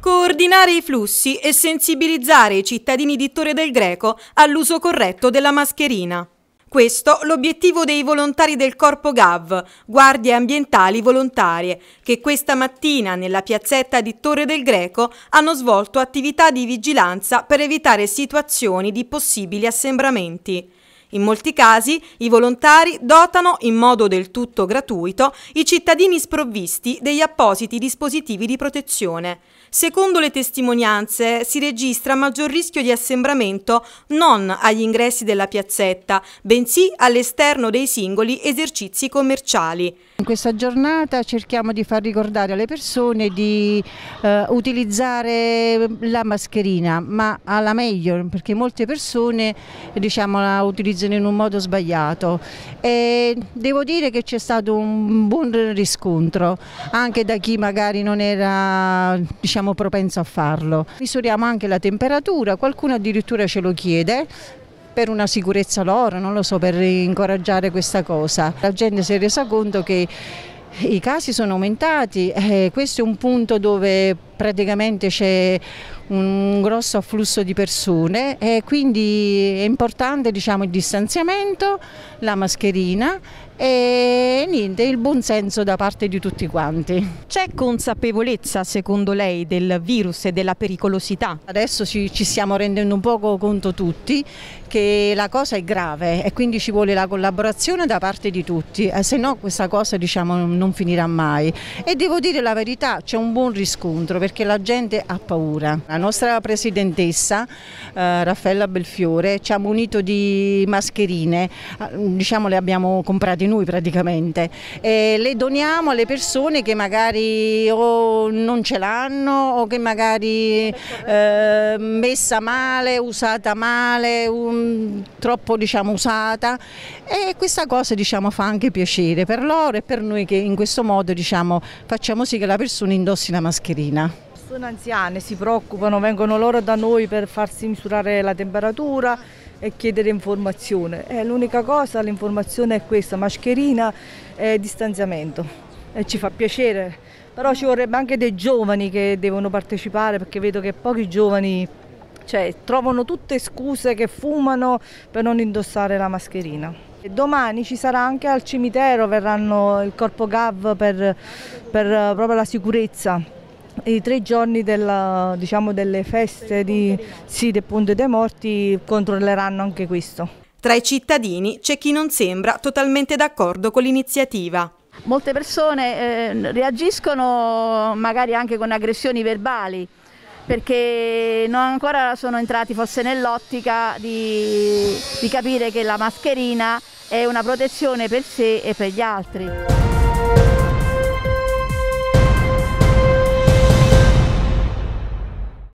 Coordinare i flussi e sensibilizzare i cittadini di Torre del Greco all'uso corretto della mascherina. Questo l'obiettivo dei volontari del Corpo GAV, Guardie Ambientali Volontarie, che questa mattina nella piazzetta di Torre del Greco hanno svolto attività di vigilanza per evitare situazioni di possibili assembramenti. In molti casi i volontari dotano in modo del tutto gratuito i cittadini sprovvisti degli appositi dispositivi di protezione. Secondo le testimonianze si registra maggior rischio di assembramento non agli ingressi della piazzetta, bensì all'esterno dei singoli esercizi commerciali. In questa giornata cerchiamo di far ricordare alle persone di eh, utilizzare la mascherina, ma alla meglio, perché molte persone diciamo, la utilizzano utilizzano in un modo sbagliato e devo dire che c'è stato un buon riscontro anche da chi magari non era diciamo, propenso a farlo. Misuriamo anche la temperatura, qualcuno addirittura ce lo chiede per una sicurezza loro, non lo so, per incoraggiare questa cosa. La gente si è resa conto che i casi sono aumentati, eh, questo è un punto dove praticamente c'è un grosso afflusso di persone e quindi è importante diciamo, il distanziamento, la mascherina e niente, il buon senso da parte di tutti quanti. C'è consapevolezza secondo lei del virus e della pericolosità? Adesso ci, ci stiamo rendendo un poco conto tutti che la cosa è grave e quindi ci vuole la collaborazione da parte di tutti, eh, se no questa cosa diciamo, non finirà mai. E devo dire la verità, c'è un buon riscontro perché la gente ha paura. La nostra presidentessa eh, Raffaella Belfiore ci ha munito di mascherine, ah, diciamo le abbiamo comprate noi praticamente e le doniamo alle persone che magari o non ce l'hanno o che magari eh, messa male, usata male, um, troppo diciamo usata e questa cosa diciamo fa anche piacere per loro e per noi che in questo modo diciamo facciamo sì che la persona indossi la mascherina. Sono anziane, si preoccupano, vengono loro da noi per farsi misurare la temperatura e chiedere informazione. Eh, l'unica cosa, l'informazione è questa, mascherina e distanziamento. E ci fa piacere, però ci vorrebbe anche dei giovani che devono partecipare perché vedo che pochi giovani cioè, trovano tutte scuse che fumano per non indossare la mascherina. Domani ci sarà anche al cimitero, verranno il corpo GAV per, per eh, proprio la sicurezza i tre giorni della, diciamo, delle feste di, sì, del Ponte dei Morti controlleranno anche questo. Tra i cittadini c'è chi non sembra totalmente d'accordo con l'iniziativa. Molte persone eh, reagiscono magari anche con aggressioni verbali perché non ancora sono entrati forse nell'ottica di, di capire che la mascherina è una protezione per sé e per gli altri.